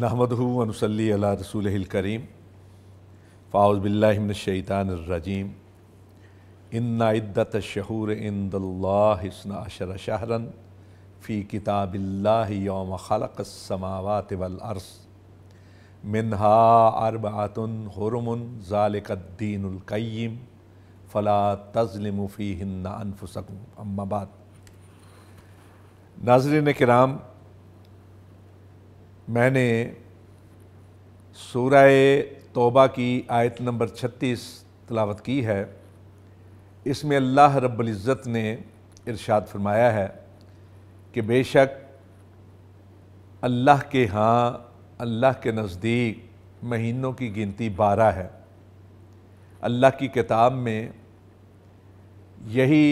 नहमदहू वनसली अला रसूल करीम फ़ाउज़बिल्लाशैतानरजीम इन्नादत शहूर इंदल्लासन अशर शहरन फ़ी किताबिल्ला योम खलक समावत वलअर्स मिनहा अरबातन हरमन ज़ालकद्दीनकैम फ़ला तज़लिम फ़ी हिन्ना अनफसकुम अम्माबाद नाजरन कराम मैंने सूरह तौबा की आयत नंबर 36 तलावत की है इसमें अल्लाह रब्ज़त ने इरशाद फरमाया है कि बेशक अल्लाह के हाँ अल्लाह के नज़दीक महीनों की गिनती बारह है अल्लाह की किताब में यही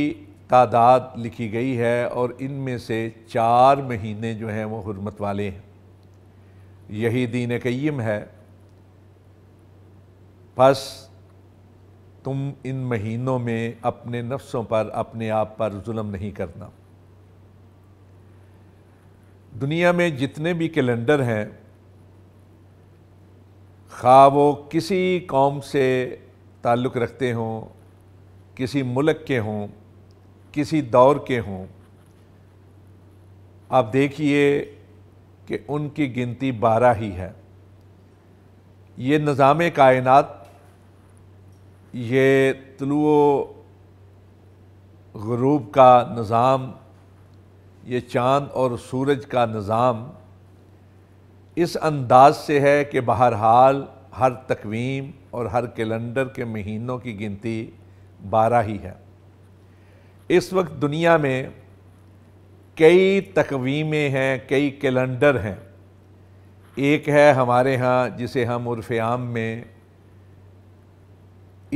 तादाद लिखी गई है और इनमें से चार महीने जो हैं वो हरमत वाले हैं यही दीन कईम है बस तुम इन महीनों में अपने नफ्सों पर अपने आप पर जुल्म नहीं करना दुनिया में जितने भी कैलेंडर हैं खा वो किसी कौम से ताल्लुक़ रखते हों किसी मुल्क के हों किसी दौर के हों आप देखिए कि उनकी गिनती बारह ही है ये निज़ाम कायनत ये तलुओ गरूब का निज़ाम ये चाँद और सूरज का निज़ाम इस अंदाज से है कि बहरहाल हर तकवीम और हर कैलेंडर के महीनों की गिनती बारह ही है इस वक्त दुनिया में कई तकवीमें हैं कई कैलेंडर हैं एक है हमारे यहाँ जिसे हम उर्फ आम में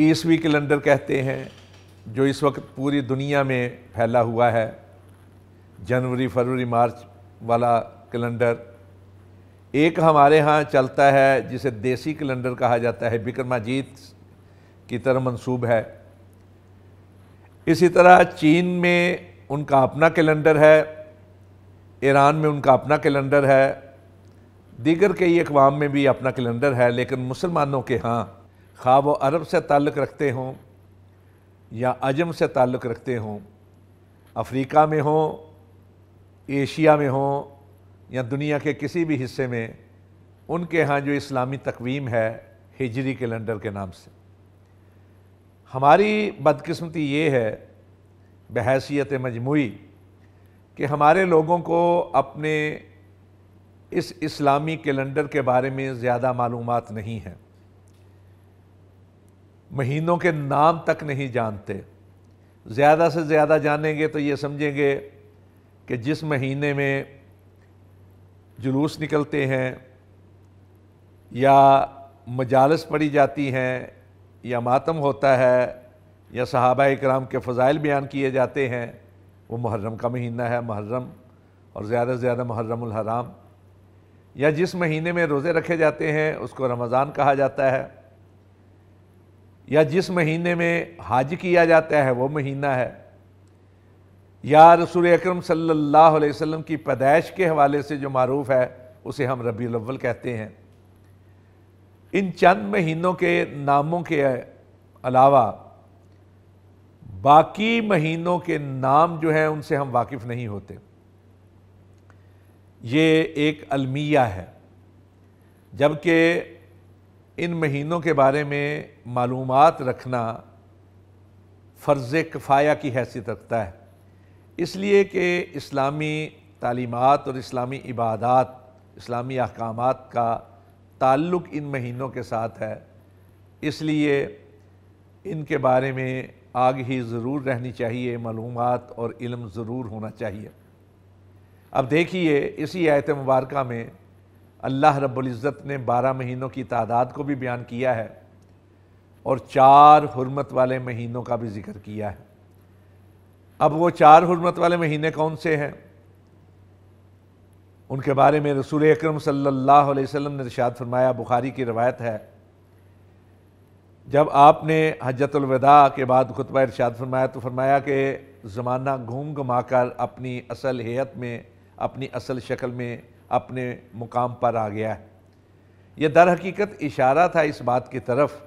ईसवी कैलेंडर कहते हैं जो इस वक्त पूरी दुनिया में फैला हुआ है जनवरी फरवरी मार्च वाला कैलेंडर एक हमारे यहाँ चलता है जिसे देसी कैलेंडर कहा जाता है बिक्रमाजीत की तरह मंसूब है इसी तरह चीन में उनका अपना कैलेंडर है ईरान में उनका अपना कैलेंडर है दीगर कई अकवाम में भी अपना कैलेंडर है लेकिन मुसलमानों के यहाँ खा वो अरब से ताल्लुक़ रखते हों या अजम से ताल्लुक़ रखते हों अफ्रीका में हों एशिया में हों या दुनिया के किसी भी हिस्से में उनके यहाँ जो इस्लामी तकवीम है हिजरी कैलेंडर के नाम से हमारी बदकिस्मती ये है बहसीत मजमू कि हमारे लोगों को अपने इस इस्लामी कैलेंडर के बारे में ज़्यादा मालूम नहीं हैं महीनों के नाम तक नहीं जानते ज़्यादा से ज़्यादा जानेंगे तो ये समझेंगे कि जिस महीने में जुलूस निकलते हैं या मजालस पड़ी जाती हैं या मातम होता है या सहाबा इक्राम के फ़ज़ाइल बयान किए जाते हैं वो मुहर्रम का महीना है मुहर्रम और ज़्यादा से ज़्यादा मुहर्रमहराम या जिस महीने में रोज़े रखे जाते हैं उसको रमज़ान कहा जाता है या जिस महीने में हाज किया जाता है वो महीना है या रसूल अक्रम सल्लल्लाहु अलैहि वसल्लम की पैदाइश के हवाले से जो मरूफ़ है उसे हम रबी अव्वल कहते हैं इन चंद महीनों के नामों के अलावा बाकी महीनों के नाम जो हैं उनसे हम वाकिफ़ नहीं होते ये एक अलमिया है जबकि इन महीनों के बारे में मालूम रखना फ़र्ज़ क़फ़ाया की हैसियत रखता है इसलिए कि इस्लामी तालीमत और इस्लामी इबादत इस्लामी अहकाम का ताल्लुक़ इन महीनों के साथ है इसलिए इनके बारे में आग ही ज़रूर रहनी चाहिए मालूम और इल्म ज़रूर होना चाहिए अब देखिए इसी आयत मुबारक में अल्लाह रब्ज़त ने बारह महीनों की तादाद को भी बयान किया है और चार हरमत वाले महीनों का भी जिक्र किया है अब वो चार हरमत वाले महीने कौन से हैं उनके बारे में रसूल अक्रम सल्ला वसम ने इरशाद फरमाया बुखारी की रवायत है जब आपने हजतलविदा के बाद खुतबा इरशाद फरमाया तो फरमाया कि ज़माना घूम घुमा कर अपनी असल हैत में अपनी असल शक्ल में अपने मुकाम पर आ गया है यह दर हकीकत इशारा था इस बात की तरफ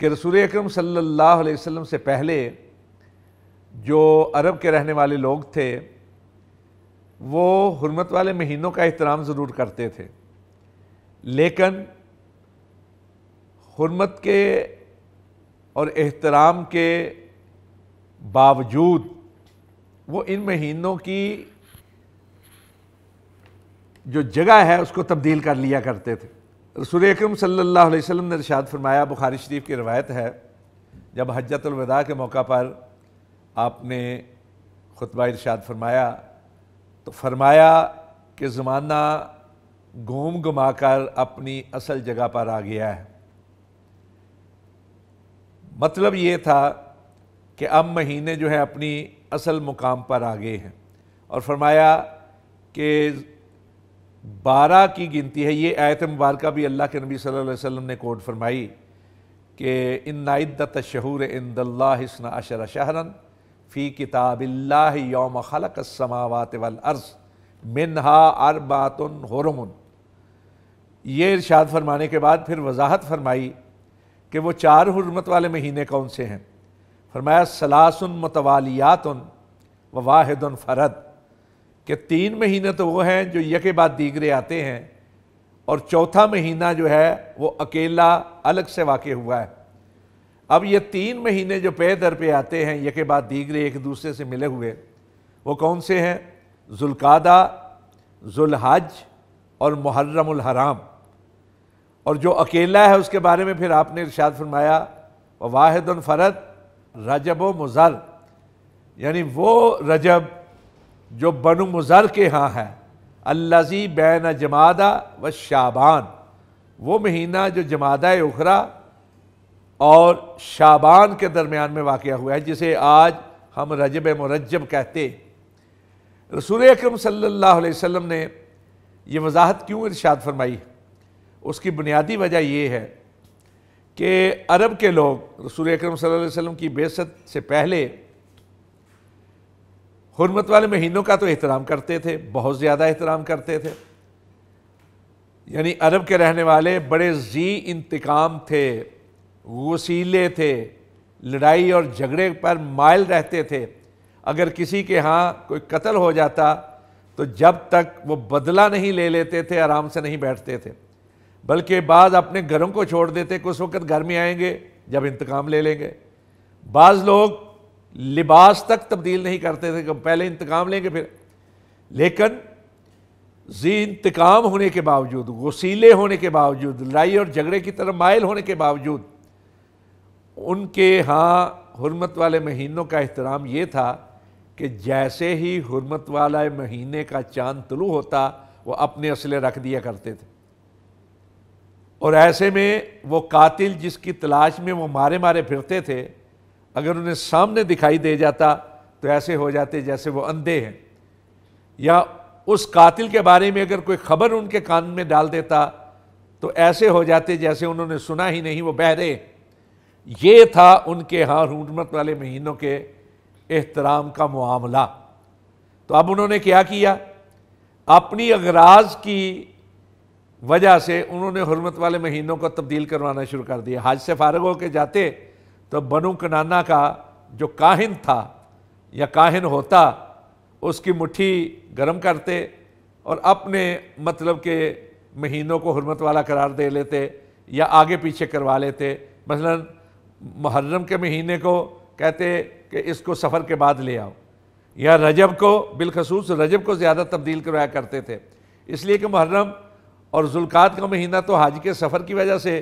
कि रसूल अक्रम सल्लल्लाहु से पहले जो अरब के रहने वाले लोग थे वो हरमत वाले महीनों का एहतराम ज़रूर करते थे लेकिन हरमत के और एहतराम के बावजूद वो इन महीनों की जो जगह है उसको तब्दील कर लिया करते थे रसूल अक्रम सल्ला वसम ने इरशाद फरमाया बुखारी शरीफ की रवायत है जब हजतलवदा के मौका पर आपने खुतबा इरशाद फरमाया तो फरमाया कि ज़माना घूम घुमा कर अपनी असल जगह पर आ गया है मतलब ये था कि अब महीने जो है अपनी असल मुकाम पर आ गए हैं और फरमाया कि बारह की गिनती है ये आयत मुबारक भी अल्लाह के नबी सल्लल्लाहु अलैहि वसल्लम ने कोट फरमाई कि इन नाइदत शहूर इन हसन अशर शहरन फ़ी किताबिल्ला योम खलक समावत वलअर्ज़ मिनहा अरबातन हरमन ये इर्शाद फरमाने के बाद फिर वजाहत फरमाई कि वो चार हरमत वाले महीने कौन से हैं फरमाया सलासन मतवालियात व वाहिदन फ़रद के तीन महीने तो वो हैं जो यके बाद दीगरे आते हैं और चौथा महीना जो है वो अकेला अलग से वाक़ हुआ है अब ये तीन महीने जो पे दर पे आते हैं यके बाद दीगरे एक दूसरे से मिले हुए वो कौन से हैं जुल्कादा जुल्हज और मुहर्रम हराम और जो अकेला है उसके बारे में फिर आपने इर्शाद फरमाया वाहिदन फ़रत रजब मुज़र यानी वो रजब जो बनु मुज़र के यहाँ है अल्लाजी बैन जमादा व शाबान वो महीना जो जमादा उखरा और शाबान के दरमियान में वाक़ हुआ है जिसे आज हम रजब मुरजब कहते रसूल अक्रम सल्लल्लाहु अलैहि वसल्लम ने यह वजाहत क्यों इर्शाद फरमाई उसकी बुनियादी वजह यह है कि अरब के लोग रसूल अक्रम वसल्लम की बेसत से पहले हरमत वाले महीनों का तो एहतराम करते थे बहुत ज़्यादा एहतराम करते थे यानी अरब के रहने वाले बड़े जी इंतकाम थे वसीले थे लड़ाई और झगड़े पर मायल रहते थे अगर किसी के यहाँ कोई कत्ल हो जाता तो जब तक वो बदला नहीं ले लेते थे आराम से नहीं बैठते थे बल्कि बाद अपने घरों को छोड़ देते कि उस वक़्त घर में आएंगे जब इंतकाम ले लेंगे बाज़ लोग लिबास तक तब्दील नहीं करते थे कि पहले इंतकाम लेंगे फिर लेकिन जी इंतकाम होने के बावजूद गसीले होने के बावजूद लड़ाई और झगड़े की तरफ मायल होने के बावजूद उनके यहाँ हरमत वाले महीनों का अहतराम ये था कि जैसे ही हरमत वाले महीने का चांद तुलू होता वो अपने असले रख दिया करते थे और ऐसे में वो कातिल जिसकी तलाश में वो मारे मारे फिरते थे अगर उन्हें सामने दिखाई दे जाता तो ऐसे हो जाते जैसे वो अंधे हैं या उस कातिल के बारे में अगर कोई खबर उनके कान में डाल देता तो ऐसे हो जाते जैसे उन्होंने सुना ही नहीं वो बहरे ये था उनके यहाँ रूटमत वाले महीनों के एहतराम का मामला तो अब उन्होंने क्या किया अपनी अगराज की वजह से उन्होंने हरमत वाले महीनों को तब्दील करवाना शुरू कर दिया हाज से फारग होकर जाते तो बनु कनाना का जो काहिन था या काहिन होता उसकी मुट्ठी गर्म करते और अपने मतलब के महीनों को हरमत वाला करार दे लेते या आगे पीछे करवा लेते मसलन मुहर्रम के महीने को कहते कि इसको सफ़र के बाद ले आओ या रजब को बिलखसूस रजब को ज़्यादा तब्दील करवाया करते थे इसलिए कि मुहर्रम और जुल्कात का महीना तो हाज के सफ़र की वजह से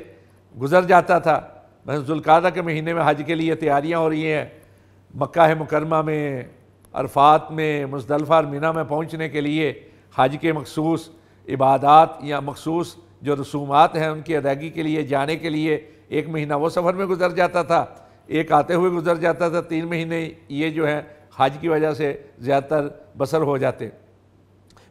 गुजर जाता था मैं जुल्कादा के महीने में हज के लिए तैयारियाँ हो रही हैं मक्का मुकरमा में अरफात में मुजलफ़ा और मीना में पहुँचने के लिए हज के मखसूस इबादत या मखसूस जो रसूमात हैं उनकी अदायगी के लिए जाने के लिए एक महीना वो सफ़र में गुजर जाता था एक आते हुए गुजर जाता था तीन महीने ये जो है हज की वजह से ज़्यादातर बसर हो जाते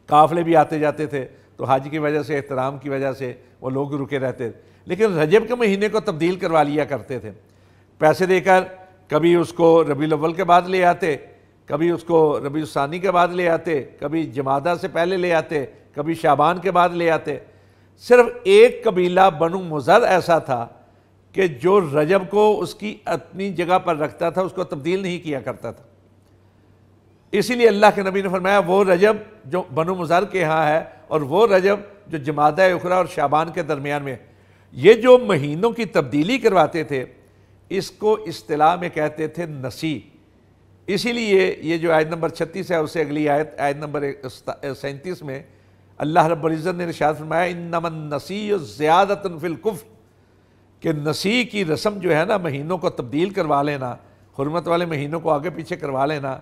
काफ़ले भी आते जाते थे तो हज की वजह से एहतराम की वजह से वो लोग रुके रहते थे लेकिन रजब के महीने को तब्दील करवा लिया करते थे पैसे देकर कभी उसको रबी अव्वल के बाद ले आते कभी उसको रबी उसानी के बाद ले आते कभी जमादा से पहले ले आते कभी शाबान के बाद ले आते सिर्फ एक कबीला बनु मुज़र ऐसा था कि जो रजब को उसकी अपनी जगह पर रखता था उसको तब्दील नहीं किया करता था इसीलिए अल्लाह के नबी ने फरमाया वो रजब जो बनु मुज़र के यहाँ है और वो रजब जो जमादा उखरा और शाबान के दरमियान में ये जो महीनों की तब्दीली करवाते थे इसको अतलाह में कहते थे नसी इसीलिए ये जो आयत नंबर छत्तीस है उससे अगली आयत आयत नंबर सैंतीस में अल्लाह रब्ज़त ने रिशात फरमाया इन नमन नसी ज़्यादतनफिलकुफ़ के नसी की रस्म जो है ना महीनों को तब्दील करवा लेना हरमत वाले महीनों को आगे पीछे करवा लेना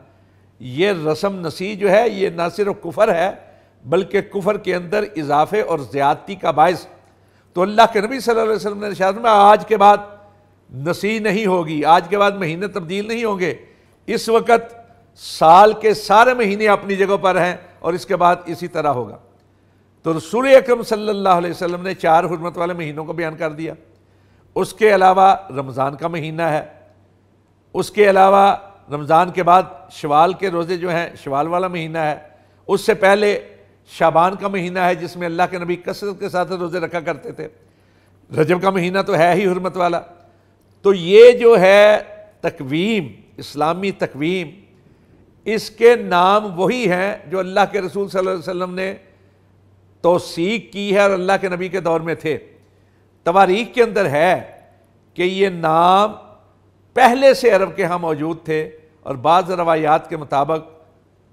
ये रस्म नसी जो है ये ना सिर्फ कुफ़र है बल्कि कुफर के अंदर इजाफे और ज़्यादती का बायस तो अल्लाह के नबी सल वसम ने में आज के बाद नसी नहीं होगी आज के बाद महीने तब्दील नहीं होंगे इस वक्त साल के सारे महीने अपनी जगह पर हैं और इसके बाद इसी तरह होगा तो रसूल अक्रम सल्लल्लाहु ने चार हरमत वाले महीनों को बयान कर दिया उसके अलावा रमज़ान का महीना है उसके अलावा रमज़ान के बाद शवाल के रोज़े जो हैं शवाल वाला महीना है उससे पहले शाबान का महीना है जिसमें अल्लाह के नबी कसरत के साथ रोज़े रखा करते थे रजब का महीना तो है ही हरमत वाला तो ये जो है तकवीम इस्लामी तकवीम इसके नाम वही हैं जो अल्लाह के रसूल सल्लल्लाहु अलैहि वसल्लम ने तोसीक की है और अल्लाह के नबी के दौर में थे तवारीख के अंदर है कि ये नाम पहले से अरब के यहाँ मौजूद थे और बाज़ रवायात के मुताबिक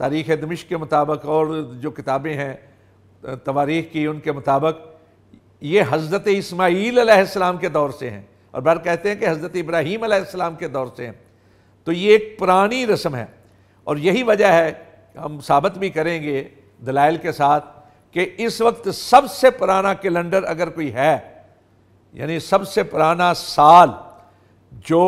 तारीख़ दमिश के मुताबिक और जो किताबें हैं तवारीख की उनके मुताबिक ये हज़रत इसमाईल आसमाम के दौर से हैं और बार कहते हैं कि हज़रत इब्राहीम के दौर से हैं तो ये एक पुरानी रस्म है और यही वजह है हम साबित भी करेंगे दलाइल के साथ कि इस वक्त सबसे पुराना कैलेंडर अगर कोई है यानी सबसे पुराना साल जो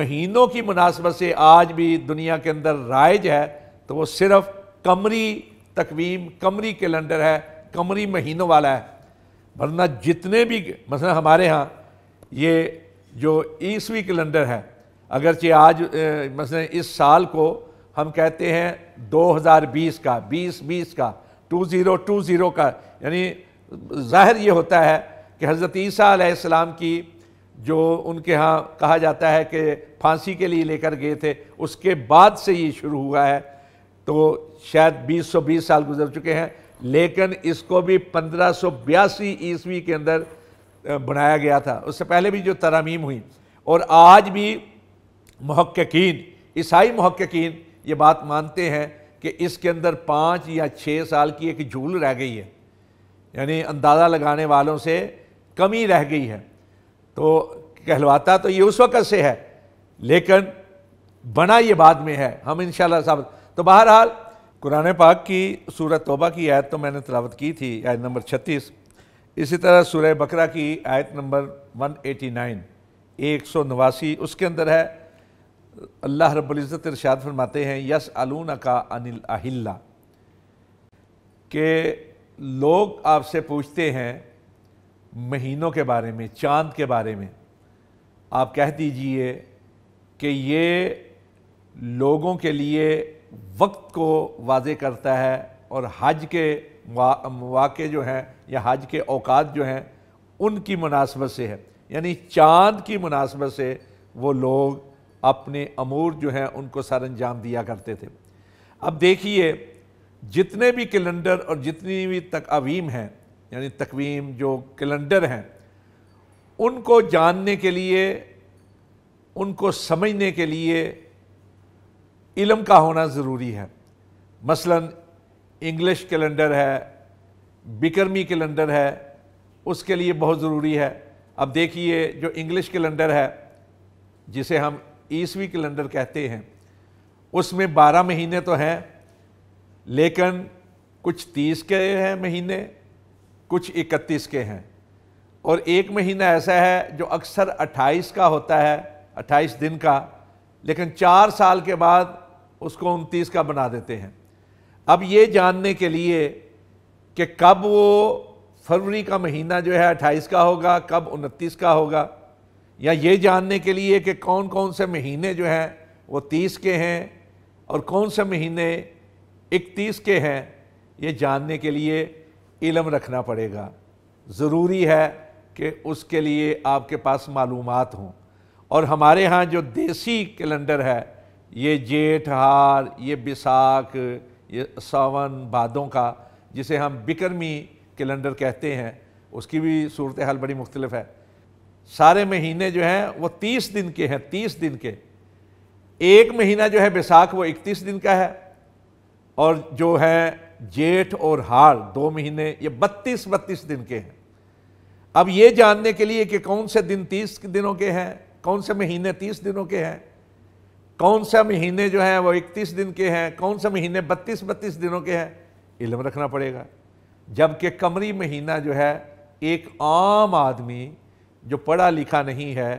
महीनों की मुनासबत से आज भी दुनिया के अंदर राइज है तो वो सिर्फ कमरी तकवीम कमरी कैलेंडर है कमरी महीनों वाला है वरना जितने भी मसलन हमारे यहाँ ये जो ईसवी कैलेंडर है अगरचे आज मसलन इस साल को हम कहते हैं 2020 का 2020 का 2020 का यानी ज़ाहिर ये होता है कि हज़रत ईसा की जो उनके यहाँ कहा जाता है कि फांसी के लिए लेकर गए थे उसके बाद से ये शुरू हुआ है तो शायद 2020 साल गुजर चुके हैं लेकिन इसको भी पंद्रह सौ बयासी ईस्वी के अंदर बनाया गया था उससे पहले भी जो तरामीम हुई और आज भी महक्कीन ईसाई महक्कीन ये बात मानते हैं कि इसके अंदर पाँच या छः साल की एक झूल रह गई है यानी अंदाज़ा लगाने वालों से कमी रह गई है तो कहलवाता तो ये उस वक़्त से है लेकिन बना ये बाद में है हम इन साहब तो बहरहाल कुरान पाक की सूरत तोबा की आयत तो मैंने तलावत की थी आयत नंबर छत्तीस इसी तरह सूर्य बकरा की आयत नंबर 189 एक सौ नवासी उसके अंदर है अल्लाह रब्ज़त इरशाद फरमाते हैं यस अलून का अनिल अहिल्ला के लोग आपसे पूछते हैं महीनों के बारे में चांद के बारे में आप कह दीजिए कि ये लोगों के लिए वक्त को वाजे करता है और हज के मौक़े जो हैं या हज के अवकात जो हैं उनकी मुनासबत से है यानी चाँद की मुनासबत से वो लोग अपने अमूर जो हैं उनको सर अंजाम दिया करते थे अब देखिए जितने भी कैलेंडर और जितनी भी तकवीम हैं यानी तकवीम जो कैलेंडर हैं उनको जानने के लिए उनको समझने के लिए इलम का होना ज़रूरी है मसलन इंग्लिश कैलेंडर है बिकर्मी कैलेंडर है उसके लिए बहुत ज़रूरी है अब देखिए जो इंग्लिश कैलेंडर है जिसे हम ईसवी कैलेंडर कहते हैं उसमें बारह महीने तो हैं लेकिन कुछ तीस के हैं महीने कुछ इकतीस के हैं और एक महीना ऐसा है जो अक्सर अट्ठाईस का होता है अट्ठाईस दिन का लेकिन चार साल के बाद उसको उनतीस का बना देते हैं अब ये जानने के लिए कि कब वो फरवरी का महीना जो है अट्ठाईस का होगा कब उनतीस का होगा या ये जानने के लिए कि कौन कौन से महीने जो हैं वो तीस के हैं और कौन से महीने इकतीस के हैं ये जानने के लिए इलम रखना पड़ेगा ज़रूरी है कि उसके लिए आपके पास मालूम हों और हमारे यहाँ जो देसी कैलेंडर है ये जेठ हार ये बिसाख ये सावन भादों का जिसे हम बिकर्मी कैलेंडर कहते हैं उसकी भी सूरत हाल बड़ी मुख्तलिफ है सारे महीने जो हैं वो तीस दिन के हैं तीस दिन के एक महीना जो है बैसाख वो इकतीस दिन का है और जो है जेठ और हार दो महीने ये बत्तीस बत्तीस दिन के हैं अब ये जानने के लिए कि कौन से दिन तीस दिनों के हैं कौन से महीने तीस दिनों के हैं कौन सा महीने जो हैं वो 31 दिन के हैं कौन से महीने 32 बत्तीस दिनों के हैं इलम रखना पड़ेगा जबकि कमरी महीना जो है एक आम आदमी जो पढ़ा लिखा नहीं है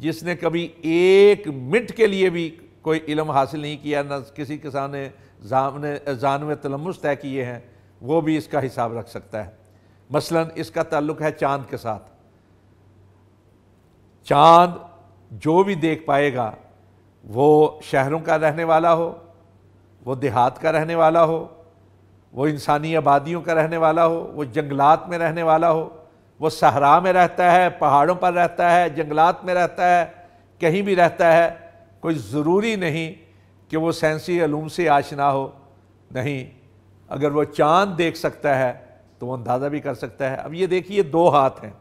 जिसने कभी एक मिनट के लिए भी कोई इलम हासिल नहीं किया ना किसी किसान ने जान में तलमस तय किए हैं वो भी इसका हिसाब रख सकता है मसलन इसका ताल्लुक है चांद के साथ चांद जो भी देख पाएगा वो शहरों का रहने वाला हो वो देहात का रहने वाला हो वो इंसानी आबादियों का रहने वाला हो वो जंगलात में रहने वाला हो वो सहरा में रहता है पहाड़ों पर रहता है जंगलात में रहता है कहीं भी रहता है कोई ज़रूरी नहीं कि वो साइंसी आलूम से आशना हो नहीं अगर वो चाँद देख सकता है तो वो अंदाज़ा भी कर सकता है अब ये देखिए दो हाथ हैं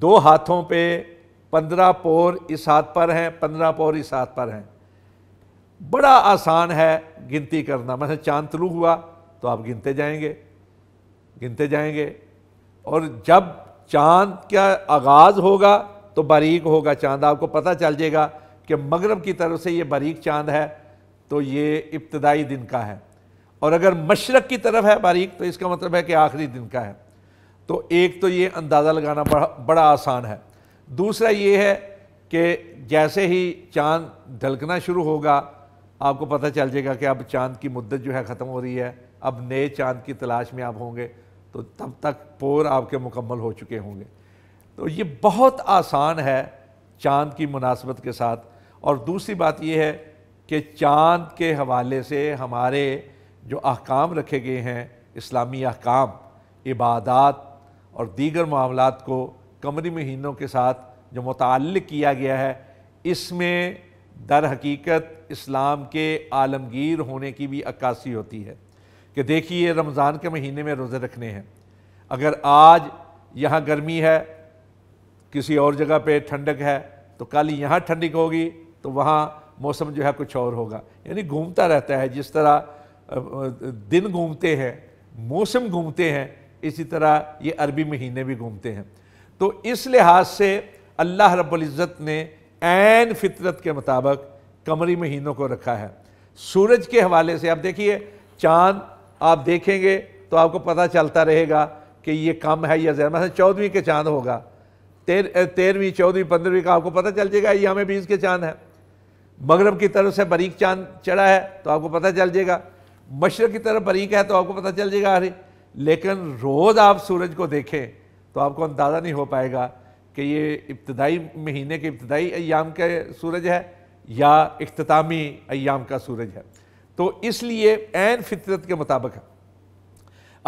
दो हाथों पर पंद्रह पोर इस हाथ पर हैं पंद्रह पोर इस हाथ पर हैं बड़ा आसान है गिनती करना मैं चांद तलू हुआ तो आप गिनते जाएंगे गिनते जाएंगे और जब चांद का आगाज़ होगा तो बारीक होगा चांद आपको पता चल जाएगा कि मगरब की तरफ से ये बारीक चांद है तो ये इब्तदाई दिन का है और अगर मशरक़ की तरफ है बारीक तो इसका मतलब है कि आखिरी दिन का है तो एक तो ये अंदाज़ा लगाना बड़ा बड़ा आसान है दूसरा ये है कि जैसे ही चांद ढलकना शुरू होगा आपको पता चल जाएगा कि अब चांद की मुद्दत जो है ख़त्म हो रही है अब नए चांद की तलाश में आप होंगे तो तब तक पोर आपके मुकम्मल हो चुके होंगे तो ये बहुत आसान है चांद की मुनासबत के साथ और दूसरी बात यह है कि चांद के हवाले से हमारे जो अहकाम रखे गए हैं इस्लामी अहकाम इबादत और दीगर मामला को कमरी महीनों के साथ जो मुतल किया गया है इसमें दर हकीकत इस्लाम के आलमगीर होने की भी अक्कासी होती है कि देखिए रमज़ान के महीने में रोज़े रखने हैं अगर आज यहाँ गर्मी है किसी और जगह पे ठंडक है तो कल यहाँ ठंडक होगी तो वहाँ मौसम जो है कुछ और होगा यानी घूमता रहता है जिस तरह दिन घूमते हैं मौसम घूमते हैं इसी तरह ये अरबी महीने भी घूमते हैं तो इस लिहाज से अल्लाह रब्ज़त ने ऐन फितरत के मुताबिक कमरी महीनों को रखा है सूरज के हवाले से आप देखिए चांद आप देखेंगे तो आपको पता चलता रहेगा कि ये कम है या ज़्यादा मतलब चौदहवीं के चांद होगा तेर तेरहवीं चौदहवीं पंद्रहवीं का आपको पता चल जाएगा ये हमें बीस के चांद है मगरब की तरफ से बरीक चांद चढ़ा है तो आपको पता चल जाएगा मशरक़ की तरफ बरीक है तो आपको पता चल जाएगा अरे लेकिन रोज़ आप सूरज को देखें तो आपको अंदाज़ा नहीं हो पाएगा कि ये इब्तदाई महीने के इब्तदाई अयाम का सूरज है या अख्तामी अयाम का सूरज है तो इसलिए एन फितरत के मुताबिक है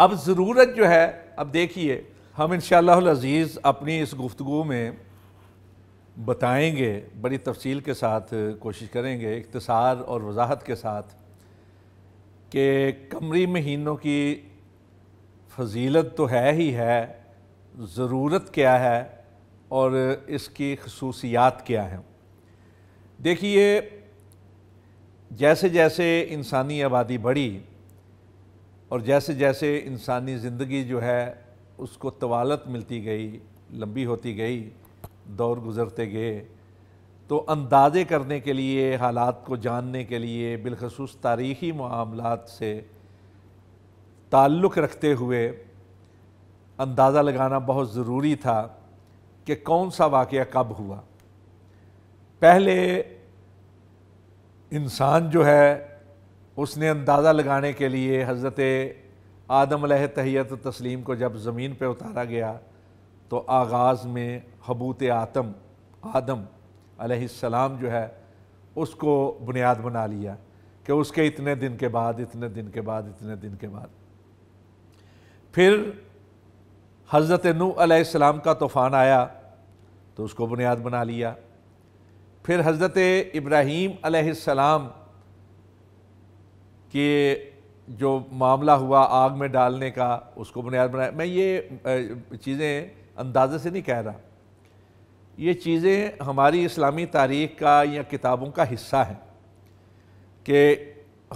अब ज़रूरत जो है अब देखिए हम इन शज़ीज़ अपनी इस गुफ्तु में बताएंगे बड़ी तफसील के साथ कोशिश करेंगे इकतसार और वजाहत के साथ कि कमरी महीनों की फजीलत तो है ही है ज़रूरत क्या है और इसकी खसूसियात क्या हैं देखिए जैसे जैसे इंसानी आबादी बढ़ी और जैसे जैसे इंसानी ज़िंदगी जो है उसको तवालत मिलती गई लंबी होती गई दौर गुज़रते गए तो अंदाज़े करने के लिए हालात को जानने के लिए बिलखसूस तारीख़ी मामलत से ताल्लुक़ रखते हुए अंदाज़ा लगाना बहुत ज़रूरी था कि कौन सा वाक़ कब हुआ पहले इंसान जो है उसने अंदाज़ा लगाने के लिए हज़रत आदम तहत तस्लीम को जब ज़मीन पर उतारा गया तो आगाज़ में हबूत आतम आदम अलैहिस्सलाम जो है उसको बुनियाद बना लिया कि उसके इतने दिन के बाद इतने दिन के बाद इतने दिन के बाद फिर हज़रत नूसम का तूफ़ान आया तो उसको बुनियाद बना लिया फिर हज़रत इब्राहीम सलाम के जो मामला हुआ आग में डालने का उसको बुनियाद बनाया मैं ये चीज़ें अंदाजे से नहीं कह रहा ये चीज़ें हमारी इस्लामी तारीख का या किताबों का हिस्सा हैं कि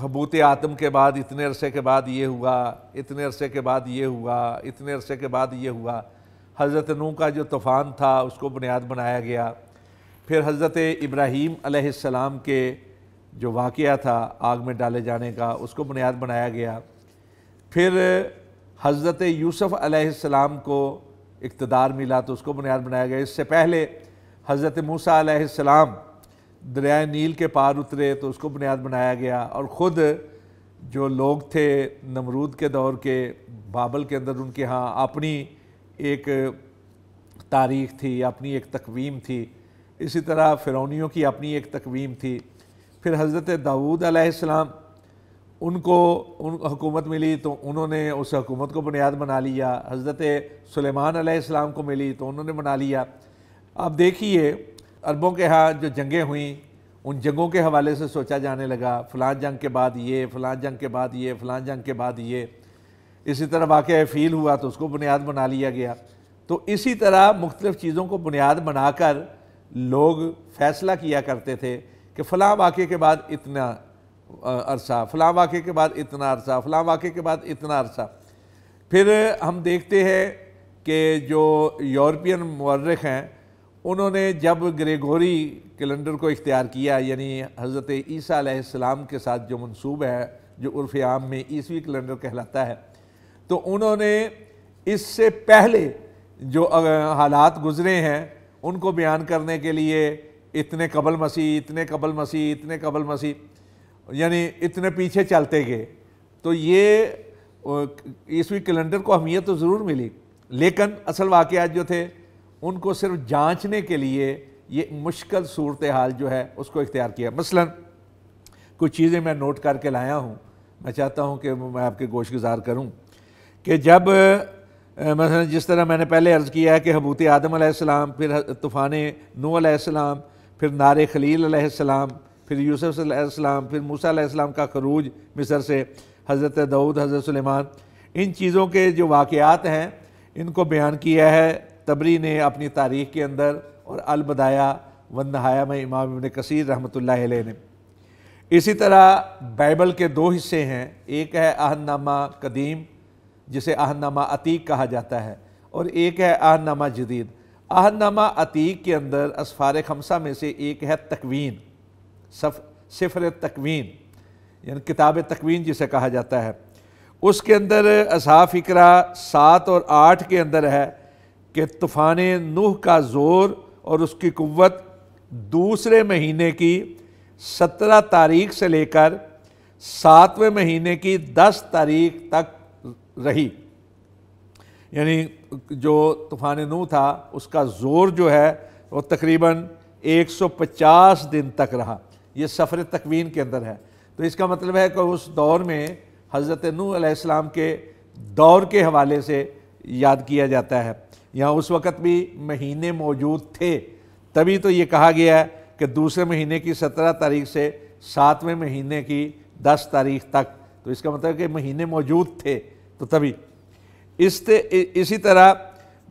हबूत आतम के बाद इतने अरसे के बाद ये हुआ इतने अरसे के बाद ये हुआ इतने अरसे के बाद ये हुआ हज़रत नू का जो तूफ़ान था उसको बुनियाद बनाया गया फिर हज़रत इब्राहीम अलैहिस्सलाम के जो वाक़ था आग में डाले जाने का उसको बुनियाद बनाया गया फिर हज़रत यूसुफ़ अलैहिस्सलाम को इकतदार मिला तो उसको बुनियाद बनाया गया इससे पहले हज़रत मूसा अलैहिस्सलाम दरिया नील के पार उतरे तो उसको बुनियाद बनाया गया और ख़ुद जो लोग थे नमरूद के दौर के बाबल के अंदर उनके यहाँ अपनी एक तारीख थी अपनी एक तकवीम थी इसी तरह फ़िरौनियों की अपनी एक तकवीम थी फिर हज़रत दाऊद आसमाम उनको उन हुकूमत मिली तो उन्होंने उस हुकूमत को बुनियाद बना लिया हज़रत सलेमान को मिली तो उन्होंने बना लिया अब देखिए अरबों के यहाँ जो जंगें हुई उन जंगों के हवाले से सोचा जाने लगा फ़लाँ जंग के बाद ये फ़लाँ जंग के बाद ये फ़लाँ जंग के बाद ये इसी तरह वाक़ फ़ील हुआ तो उसको बुनियाद बना लिया गया तो इसी तरह मुख्तलिफ़ चीज़ों को बुनियाद बनाकर लोग फ़ैसला किया करते थे कि फ़लाँ वाक़े के बाद इतना अरसा फ़लाँ वाक़े के बाद इतना अरसा फ़लाँ वाक़े के बाद इतना अरसा फिर हम देखते हैं कि जो यूरोपियन मर्रख हैं उन्होंने जब ग्रेगोरी कैलेंडर को इख्तियार किया यानी हज़रत ईसा के साथ जो मनसूब है जो उर्फ़ आम में ईसवी कैलेंडर कहलाता है तो उन्होंने इससे पहले जो हालात गुज़रे हैं उनको बयान करने के लिए इतने कबल मसीह इतने कबल मसीह इतने कबल मसीह यानी इतने पीछे चलते गए तो ये ईसवी कैलेंडर को अहमियत तो ज़रूर मिली लेकिन असल वाक़ जो थे उनको सिर्फ जांचने के लिए ये मुश्किल सूरत हाल जो है उसको इख्तियार किया मसलन कुछ चीज़ें मैं नोट करके लाया हूँ मैं चाहता हूँ कि मैं आपके गोश गुजार करूँ कि जब मसल जिस तरह मैंने पहले अर्ज़ किया है कि हबूत आदम फिर तूफ़ान नू नूसम फिर नार खलील फिर यूसफ़्लम फिर मूसा का खरूज मिसर से हज़रत दऊद हज़रत सलेमान इन चीज़ों के जो वाक़ हैं इनको बयान किया है तबरी ने अपनी तारीख के अंदर और अलबदाया वन नहाया में इमाम इबन कसीर रहमत ने इसी तरह बाइबल के दो हिस्से हैं एक है आहनामा कदीम जिसे आहनामा अतीक कहा जाता है और एक है आहनामा जदीद आहनामा अतीक के अंदर असफ़ार खमसा में से एक है तकवीन सफ सिफर तकवीन यानी किताब तकवीन जिसे कहा जाता है उसके अंदर असहा फ़िक्रा सात और आठ के अंदर है कि तूफ़ान नूह का ज़ोर और उसकी क़वत दूसरे महीने की सत्रह तारीख से लेकर सातवें महीने की दस तारीख तक रही यानी जो तूफ़ान नू था उसका ज़ोर जो है वो तकरीबन 150 दिन तक रहा ये सफ़र तकवीन के अंदर है तो इसका मतलब है कि उस दौर में हज़रत नू के दौर के हवाले से याद किया जाता है या उस वक़्त भी महीने मौजूद थे तभी तो ये कहा गया है कि दूसरे महीने की सत्रह तारीख से सातवें महीने की दस तारीख तक तो इसका मतलब कि महीने मौजूद थे तो तभी इस इसी तरह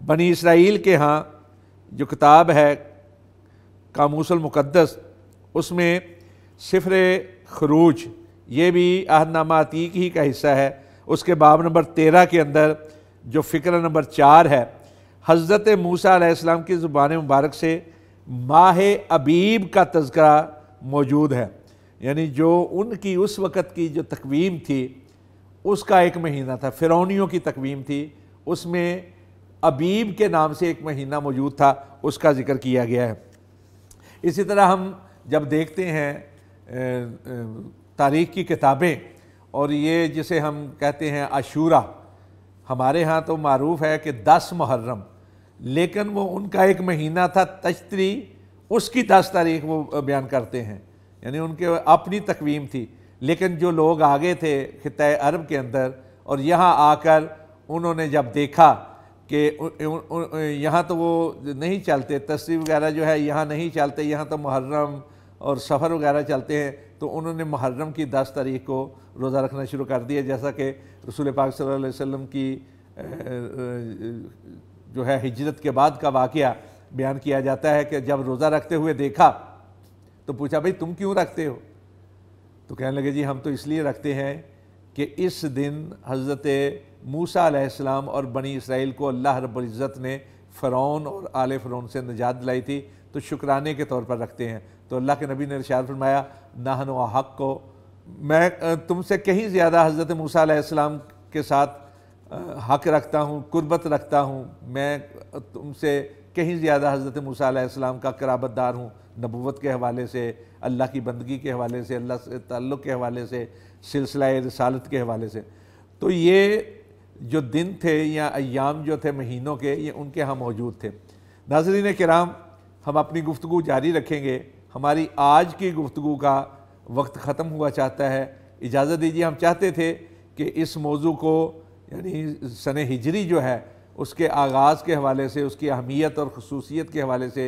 बनी इसराइल के यहाँ जो किताब है कामूसल मुकद्दस उसमें सिफर खरूज ये भी अहदनामा अतीक ही का हिस्सा है उसके बाब नंबर तेरह के अंदर जो फ़िक्र नंबर चार है हज़रत मूसा की ज़ुबान मुबारक से माह अबीब का तस्करा मौजूद है यानी जो उनकी उस वक़्त की जो तकवीम थी उसका एक महीना था फिरौनीों की तकवीम थी उसमें अबीब के नाम से एक महीना मौजूद था उसका जिक्र किया गया है इसी तरह हम जब देखते हैं तारीख की किताबें और ये जिसे हम कहते हैं आशूरा हमारे यहाँ तो मरूफ है कि दस मुहर्रम लेकिन वो उनका एक महीना था तश्तरी उसकी दस तारीख वो बयान करते हैं यानी उनके अपनी तकवीम थी लेकिन जो लोग आगे थे खत अरब के अंदर और यहाँ आकर उन्होंने जब देखा कि यहाँ तो वो नहीं चलते तस्वीर वगैरह जो है यहाँ नहीं चलते यहाँ तो मुहर्रम और सफ़र वगैरह चलते हैं तो उन्होंने मुहर्रम की दस तारीख को रोज़ा रखना शुरू कर दिया जैसा कि रसूल पाक सल्लल्लाहु अलैहि वसल्लम की जो है हिजरत के बाद का वाक़ बयान किया जाता है कि जब रोज़ा रखते हुए देखा तो पूछा भाई तुम क्यों रखते हो तो कहने लगे जी हम तो इसलिए रखते हैं कि इस दिन हज़रत मूसा और बनी इसराइल को अल्लाह रब्ज़त ने फ़रौन और आल फ़रौन से निजात दिलाई थी तो शुक्राने के तौर पर रखते हैं तो अल्लाह के नबी ने इरशाद फरमाया नाहन हक़ को मैं तुमसे कहीं ज़्यादा हज़रत मूसा आसमाम के साथ हक रखता हूँ कुर्बत रखता हूँ मैं तुमसे कहीं ज़्यादा हज़रत मूसम का कराबतदार हूँ नबूत के हवाले से अल्लाह की बंदगी के हवाले से अल्लाह से तल्लु के हवाले से सिलसिला रसालत के हवाले से तो ये जो दिन थे या अयाम जो थे महीनों के ये उनके हम मौजूद थे नाजरीन कराम हम अपनी गुफ्तु जारी रखेंगे हमारी आज की गुफ्तु का वक्त ख़त्म हुआ चाहता है इजाज़त दीजिए हम चाहते थे कि इस मौजू को यानी सन हिजरी जो है उसके आगाज़ के हवाले से उसकी अहमियत और खसूसियत के हवाले से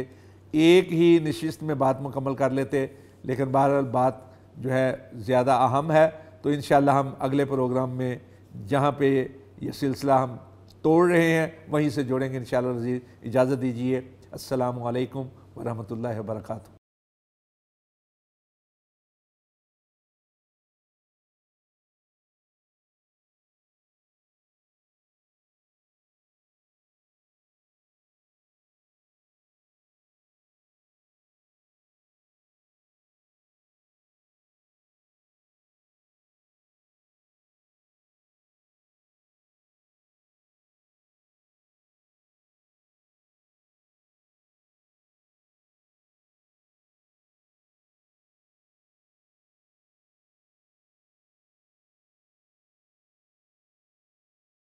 एक ही नशस्त में बात मुकम्मल कर लेते लेकिन बहरहाल बात जो है ज़्यादा अहम है तो इन हम अगले प्रोग्राम में जहाँ पे यह सिलसिला हम तोड़ रहे हैं वहीं से जोड़ेंगे इन शजीज़ इजाज़त दीजिए असलकम वरहमल वर्का